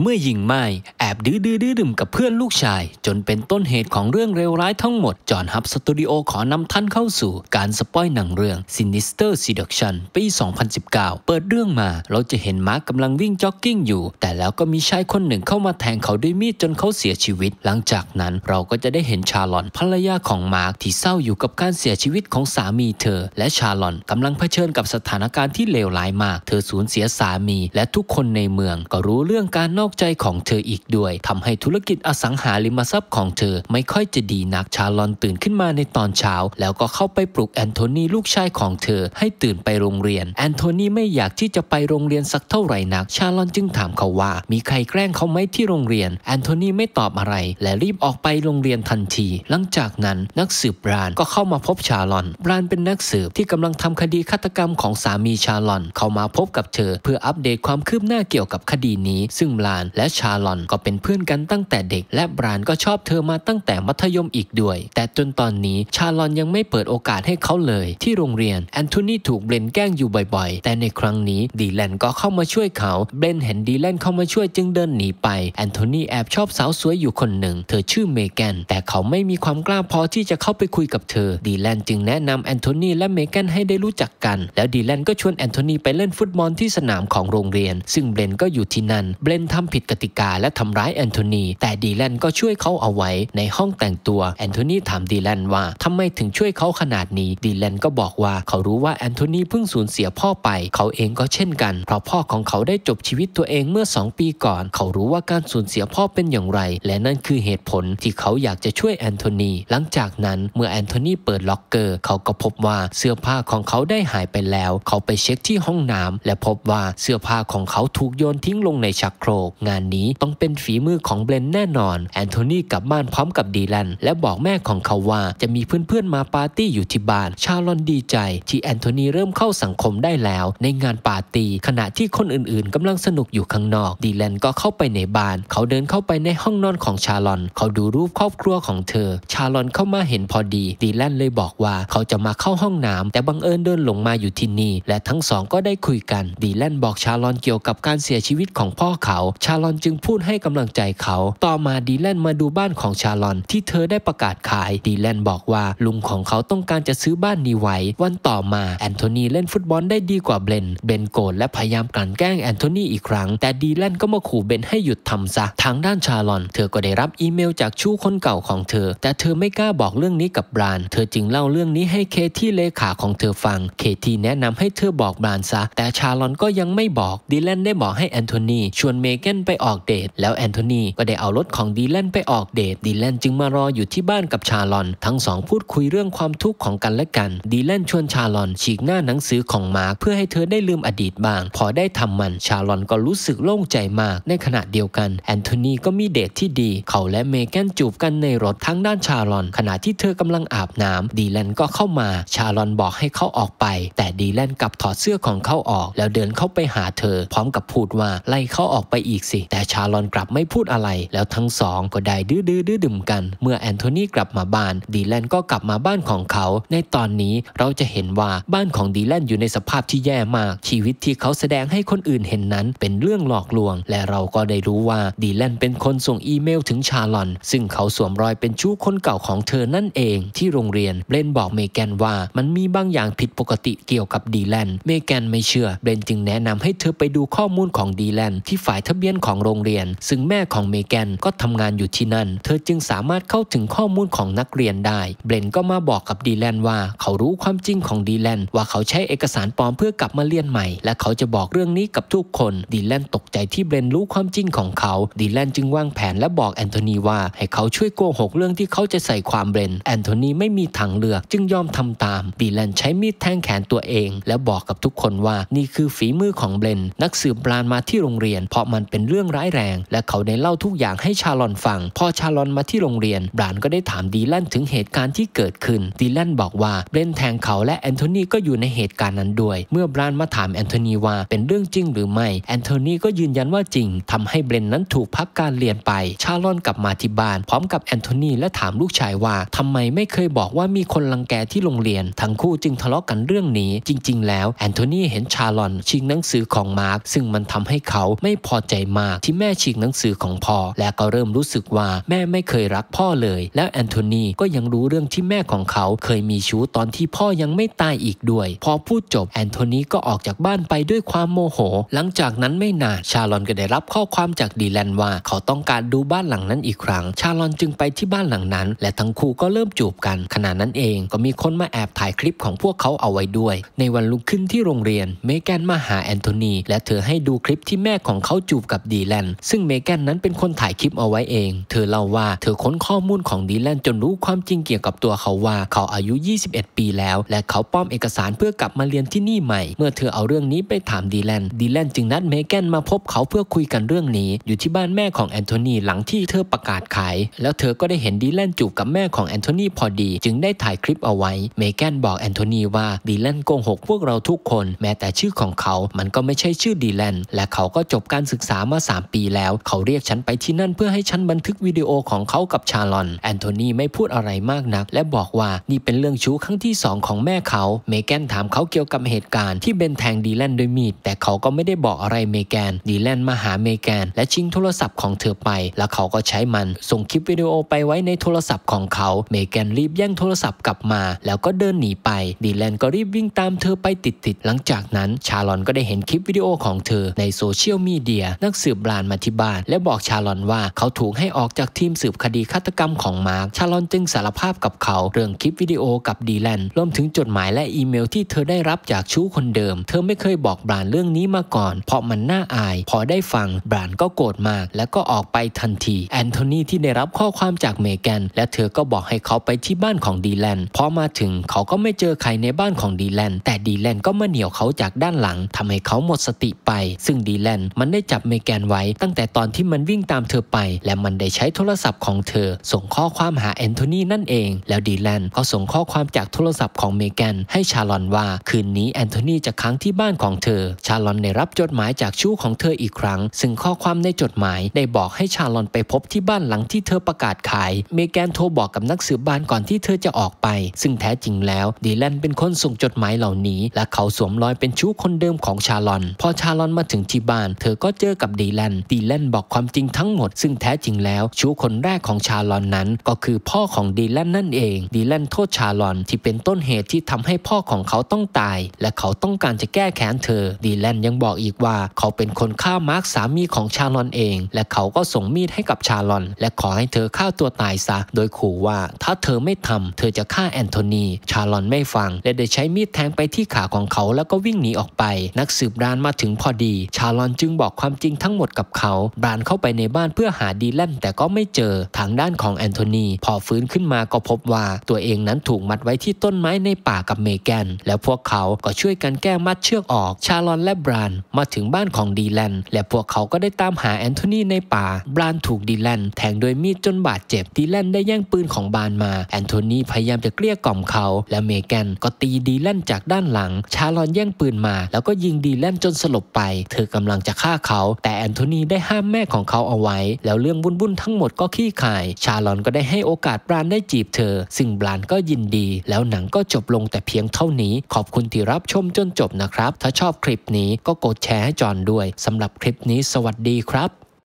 เมื่อหญิงไม้แอบดื้อดื้อดื่มกับเพื่อนลูกชาย จนเป็นต้นเหตุของเรื่องเลวร้ายทั้งหมด จอห์นฮับสตูดิโอขอนำท่านเข้าสู่ การสปอยหนังเรื่อง Sinister Seduction ปี 2019 เปิดเรื่องมาเราจะเห็นมาร์กกำลังวิ่งจ็อกกิ้งอยู่ แต่แล้วก็มีชายคนหนึ่งเข้ามาแทงเขาด้วยมีดจนเขาเสียชีวิต หลังจากนั้นเราก็จะได้เห็นชาลอนภรรยาของมาร์กที่เศร้าอยู่กับการเสียชีวิตของสามีเธอและชาลอนกำลังเผชิญกับสถานการณ์ที่เลวร้ายมากเธอสูญเสียสามีและทุกคนในเมือง ก็รู้เรื่องการนอกอกใจของเธออีกด้วย ทำให้ธุรกิจอสังหาริมทรัพย์ของเธอ ไม่ค่อยจะดีนักชาลอนตื่นขึ้นมาในตอนเช้า แล้วก็เข้าไปปลุกแอนโทนีลูกชายของเธอให้ตื่นไปโรงเรียนแอนโทนีไม่อยากที่จะไปโรงเรียนสักเท่าไหร่นัก ชาลอนจึงถามเขาว่ามีใครแกล้งเขาไหมที่โรงเรียนแอนโทนีไม่ตอบอะไร และรีบออกไปโรงเรียนทันที หลังจากนั้นนักสืบรานก็เข้ามาพบชาลอนรานเป็นนักสืบที่กำลังทำคดีฆาตกรรมของสามีชาลอน เขามาพบกับเธอ เพื่ออัปเดตความคืบหน้าเกี่ยวกับคดีนี้ ซึ่งรานานและชาลอนก็เป็นเพื่อนกันตั้งแต่เด็กและบรานก็ชอบเธอมาตั้งแต่มัธยมอีกด้วย แต่จนตอนนี้ชาลอนยังไม่เปิดโอกาสให้เขาเลยที่โรงเรียนแอนโทนีถูกเบนแกล้งอยู่บ่อยๆ แต่ในครั้งนี้ดีแลนก็เข้ามาช่วยเขาเบนเห็นดีแลนเข้ามาช่วยจึงเดินหนีไปแอนโทนีแอบชอบสาวสวยอยู่คนหนึ่งเธอชื่อเมแกนแต่เขาไม่มีความกล้าพอที่จะเข้าไปคุยกับเธอ ดีแลน จึงแนะนำแอนโทนีและเมแกนให้ได้รู้จักกันแล้วดีแลนก็ชวนแอนโทนีไปเล่นฟุตบอลที่สนามของโรงเรียนซึ่งเบนก็อยู่ที่นั่นเบนทำำผิดกติกาและทำร้ายแอนโทนีแต่ดีแลน ก็ช่วยเขาเอาไว้ในห้องแต่งตัวแอนโทนีถามดีแลนว่าทำไมถึงช่วยเขาขนาดนี้ดีแลนก็บอกว่าเขารู้ว่าแอนโทนีเพิ่งสูญเสียพ่อไป เขาเองก็เช่นกันเพราะพ่อของเขาได้จบชีวิตตัวเองเมื่อ 2 ปีก่อน เขารู้ว่าการสูญเสียพ่อเป็นอย่างไร และนั่นคือเหตุผลที่เขาอยากจะช่วยแอนโทนีหลังจากนั้นเมื่อแอนโทนีเปิดล็อกเกอร์เขาก็พบว่าเสื้อผ้าของเขาได้หายไปแล้ว เขาไปเช็คที่ห้องน้ำ และพบว่าเสื้อผ้าของเขาถูกโยนทิ้งลงในชักโครกงานนี้ต้องเป็นฝีมือของเบลนแน่นอน แอนโทนีกลับบ้านพร้อมกับดีแลนและบอกแม่ของเขาว่าจะมีเพื่อนๆมาปาร์ตี้อยู่ที่บ้านชาลอนดีใจที่แอนโทนีเริ่มเข้าสังคมได้แล้วในงานปาร์ตี้ขณะที่คนอื่นๆกำลังสนุกอยู่ข้างนอกดีแลนก็เข้าไปในบ้านเขาเดินเข้าไปในห้องนอนของชาลอนเขาดูรูปครอบครัวของเธอชาลอนเข้ามาเห็นพอดีดีแลนเลยบอกว่าเขาจะมาเข้าห้องน้ำแต่บังเอิญเดินหลงมาอยู่ที่นี่และทั้งสองก็ได้คุยกันดีแลนบอกชาลอนเกี่ยวกับการเสียชีวิตของพ่อเขาชาลอนจึงพูดให้กำลังใจเขา ต่อมาดีแลนมาดูบ้านของชาลอน ที่เธอได้ประกาศขาย ดีแลนบอกว่าลุงของเขาต้องการจะซื้อบ้านนี้ไว้ วันต่อมาแอนโทนีเล่นฟุตบอลได้ดีกว่าเบน เบนโกรธและพยายามกลั่นแกล้งแอนโทนีอีกครั้ง แต่ดีแลนก็มาขู่เบนให้หยุดทำซะ ทางด้านชาลอน เธอก็ได้รับอีเมลจากชู้คนเก่าของเธอ แต่เธอไม่กล้าบอกเรื่องนี้กับบรานเธอจึงเล่าเรื่องนี้ให้เคที่เลขาของเธอฟัง เคที่แนะนำให้เธอบอกบรานซะแต่ชาลอนก็ยังไม่บอกดีแลนได้บอกให้แอนโทนีชวนเมแกนนไปออกเดทแล้วแอนโทนีก็ได้เอารถของดีแลนไปออกเดทดีแลนจึงมารออยู่ที่บ้านกับชาลอน ทั้งสองพูดคุยเรื่องความทุกข์ของกันและกัน ดีแลนชวนชาลอนฉีกหน้าหนังสือของมาร์กเพื่อให้เธอได้ลืมอดีตบ้าง พอได้ทำมันชาลอนก็รู้สึกโล่งใจมากในขณะเดียวกัน แอนโทนีก็มีเดทที่ดี เขาและเมแกนจูบกันในรถทั้งด้านชาลอน ขณะที่เธอกำลังอาบน้ำ ดีแลนก็เข้ามา ชาลอนบอกให้เขาออกไป แต่ดีแลนกลับถอดเสื้อของเขาออกแล้วเดินเข้าไปหาเธอ พร้อมกับพูดว่า ไล่เขาออกไปอีกกสิแต่ชาลอนกลับไม่พูดอะไรแล้วทั้งสองก็ได้ดื้อดื้อดื้อด่มกัน เมื่อแอนโทนีกลับมาบ้าน ดีแลนก็กลับมาบ้านของเขาในตอนนี้เราจะเห็นว่าบ้านของดีแลนอยู่ในสภาพที่แย่มากชีวิตที่เขาแสดงให้คนอื่นเห็นนั้นเป็นเรื่องหลอกลวงและเราก็ได้รู้ว่าดีแลนเป็นคนส่งอีเมลถึงชาลอน ซึ่งเขาสวมรอยเป็นชู้คนเก่าของเธอนั่นเอง ที่โรงเรียนเบรนบอกเมแกนว่ามันมีบางอย่างผิดปกติเกี่ยวกับดีแลนเมแกนไม่เชื่อเบรนจึงแนะนำให้เธอไปดูข้อมูลของดีแลนที่ฝ่ายทะเบบียนของโรงเรียน ซึ่งแม่ของเมแกนก็ทำงานอยู่ที่นั่น เธอจึงสามารถเข้าถึงข้อมูลของนักเรียนได้ เบรนก็มาบอกกับดีแลนว่า เขารู้ความจริงของดีแลน ว่าเขาใช้เอกสารปลอมเพื่อกลับมาเรียนใหม่ และเขาจะบอกเรื่องนี้กับทุกคน ดีแลนตกใจที่เบรนรู้ความจริงของเขา ดีแลน จึงวางแผนและบอกแอนโทนีว่าให้เขาช่วยโกหกเรื่องที่เขาจะใส่ความเบรน แอนโทนีไม่มีทางเลือกจึงยอมทำตาม ดีแลนใช้มีดแทงแขนตัวเอง และบอกกับทุกคนว่า นี่คือฝีมือของเบรน นักสืบปลานมาที่โรงเรียน เพราะมันเป็นเรื่องร้ายแรง และเขาได้เล่าทุกอย่างให้ชาลอนฟัง พอชาลอนมาที่โรงเรียนบรานก็ได้ถามดีแลนถึงเหตุการณ์ที่เกิดขึ้นดีแลนบอกว่าเบรนแทงเขาและแอนโทนีก็อยู่ในเหตุการณ์นั้นด้วย เมื่อบรานมาถามแอนโทนีว่าเป็นเรื่องจริงหรือไม่แอนโทนีก็ยืนยันว่าจริง ทำให้เบรนนั้นถูกพักการเรียนไป ชาลอนกลับมาที่บ้านพร้อมกับแอนโทนีและถามลูกชายว่า ทำไมไม่เคยบอกว่ามีคนลังแกที่โรงเรียน ทั้งคู่จึงทะเลาะกันเรื่องนี้จริง ๆ แล้วแอนโทนีเห็นชาลอน ชิงหนังสือของมาร์กซึ่งมันทำให้เขาไม่พอใจมากที่แม่ฉีกหนังสือของพอและก็เริ่มรู้สึกว่าแม่ไม่เคยรักพ่อเลย แล้วแอนโทนีก็ยังรู้เรื่องที่แม่ของเขาเคยมีชู้ตอนที่พ่อยังไม่ตายอีกด้วยพอพูดจบแอนโทนีก็ออกจากบ้านไปด้วยความโมโห หลังจากนั้นไม่นานชาลอนก็ได้รับข้อความจากดีแลนว่า เขาต้องการดูบ้านหลังนั้นอีกครั้ง ชาลอนจึงไปที่บ้านหลังนั้น และทั้งคู่ก็เริ่มจูบกันขณะนั้นเอง ก็มีคนมาแอบถ่ายคลิปของพวกเขาเอาไว้ด้วย ในวันลุกขึ้นที่โรงเรียนเมแกนมาหาแอนโทนีและเธอให้ดูคลิปที่แม่ของเขาจูบกบับดีแลนซึ่งเมแกนนั้นเป็นคนถ่ายคลิปเอาไว้เอง เธอเล่าว่าเธอค้นข้อมูลของดีแลน จนรู้ความจริงเกี่ยวกับตัวเขาว่าเขาอายุ 21 ปีแล้วและเขาป้อมเอกสารเพื่อกลับมาเรียนที่นี่ใหม่ เมื่อเธอเอาเรื่องนี้ไปถามดีแลนดีแลนจึงนัดเมแกนมาพบเขาเพื่อคุยกันเรื่องนี้อยู่ที่บ้านแม่ของแอนโทนีหลังที่เธอประกาศขาย แล้วเธอก็ได้เห็นดีแลนจูบกับแม่ของแอนโทนีพอดีจึงได้ถ่ายคลิปเอาไว้เมแกนบอกแอนโทนีว่าดีแลนโกงหกพวกเราทุกคน แม้แต่ชื่อของเขามันก็ไม่ใช่ชื่อดีแลน และเขาก็จบการศึกษาามา3ปีแล้วเขาเรียกฉันไปที่นั่นเพื่อให้ฉันบันทึกวิดีโอของเขากับชาลอนแอนโทนีไม่พูดอะไรมากนัก และบอกว่านี่เป็นเรื่องชู้ครั้งที่ 2 ของแม่เขาเมแกนถามเขาเกี่ยวกับเหตุการณ์ที่เบนแทงดีแลนด้วยมีดแต่เขาก็ไม่ได้บอกอะไรเมแกนดีแลนมาหาเมแกนและชิงโทรศัพท์ของเธอไป แล้วเขาก็ใช้มัน ส่งคลิปวิดีโอไปไว้ในโทรศัพท์ของเขาเมแกนรีบแย่งโทรศัพท์กลับมาแล้วก็เดินหนีไปดีแลนก็รีบวิ่งตามเธอไปติดๆหลังจากนั้น ชาลอนก็ได้เห็นคลิปวิดีโอของเธอ ในโซเชียลมีเดียนักกสืบบลานมาที่บ้านและบอกชาลอนว่าเขาถูกให้ออกจากทีมสืบคดีฆาตกรรมของมาร์ค ชาลอนจึงสารภาพกับเขาเรื่องคลิปวิดีโอกับดีแลนรวมถึงจดหมายและอีเมลที่เธอได้รับจากชู้คนเดิม เธอไม่เคยบอกบรานเรื่องนี้มาก่อน เพราะมันน่าอาย พอได้ฟังบรานก็โกรธมาก และก็ออกไปทันที แอนโทนีที่ได้รับข้อความจากเมแกน และเธอก็บอกให้เขาไปที่บ้านของดีแลนพอมาถึงเขาก็ไม่เจอใครในบ้านของดีแลนแต่ดีแลนก็มาเหนี่ยวเขาจากด้านหลังทำให้เขาหมดสติไป ซึ่งดีแลน มันได้จับเมแกนไว้ ตั้งแต่ตอนที่มันวิ่งตามเธอไป และมันได้ใช้โทรศัพท์ของเธอ ส่งข้อความหาแอนโทนีนั่นเอง แล้วดีแลนก็ส่งข้อความจากโทรศัพท์ของเมแกนให้ชาลอนว่า คืนนี้แอนโทนีจะค้างที่บ้านของเธอ ชาลอนได้รับจดหมายจากชู้ของเธออีกครั้ง ซึ่งข้อความในจดหมายได้บอกให้ชาลอนไปพบที่บ้านหลังที่เธอประกาศขายเมแกนโทรบอกกับนักสืบบ้านก่อนที่เธอจะออกไป ซึ่งแท้จริงแล้วดีแลน เป็นคนส่งจดหมายเหล่านี้ และเขาสวมรอยเป็นชู้คนเดิมของชาลอนพอชาลอนมาถึงที่บ้าน เธอก็เจอกับดีแลนดีแลนบอกความจริงทั้งหมด ซึ่งแท้จริงแล้ว ชู้คนแรกของชาลอนนั้นก็คือพ่อของดีแลนนั่นเองดีแลนโทษชาลอนที่เป็นต้นเหตุที่ทำให้พ่อของเขาต้องตายและเขาต้องการจะแก้แค้นเธอ ดีแลนยังบอกอีกว่าเขาเป็นคนฆ่ามาร์คสามีของชาลอนเอง และเขาก็ส่งมีดให้กับชาลอน และขอให้เธอฆ่าตัวตายซะโดยขู่ว่า ถ้าเธอไม่ทำ เธอจะฆ่าแอนโทนี ชาลอนไม่ฟังและได้ใช้มีดแทงไปที่ขาของเขาแล้วก็วิ่งหนีออกไป นักสืบรานมาถึงพอดี ชาลอนจึงบอกความจริงงทั้งหมดกับเขา บรานเข้าไปในบ้านเพื่อหาดีแลน แต่ก็ไม่เจอ ทางด้านของแอนโทนี พอฟื้นขึ้นมาก็พบว่าตัวเองนั้นถูกมัดไว้ที่ต้นไม้ในป่ากับเมแกน แล้วพวกเขาก็ช่วยกันแก้มัดเชือกออก ชาลอนและบรานมาถึงบ้านของดีแลน และพวกเขาก็ได้ตามหาแอนโทนีในป่าบรานถูกดีแลน แทงโดยมีดจนบาดเจ็บดีแลนได้แย่งปืนของบานมา แอนโทนีพยายามจะเกลี้ยกล่อมเขา และเมแกนก็ตีดีแลนจากด้านหลัง ชาลอนแย่งปืนมา แล้วก็ยิงดีแลนจนสลบไป เธอกำลังจะฆ่าเขาแต่แอนโทนีได้ห้ามแม่ของเขาเอาไว้ แล้วเรื่องวุ่นๆทั้งหมดก็ขี้ขาย ชาลอนก็ได้ให้โอกาสบรานได้จีบเธอ ซึ่งบรานก็ยินดี แล้วหนังก็จบลงแต่เพียงเท่านี้ ขอบคุณที่รับชมจนจบนะครับ ถ้าชอบคลิปนี้ก็กดแชร์ให้จอนด้วยสำหรับคลิปนี้สวัสดีครับ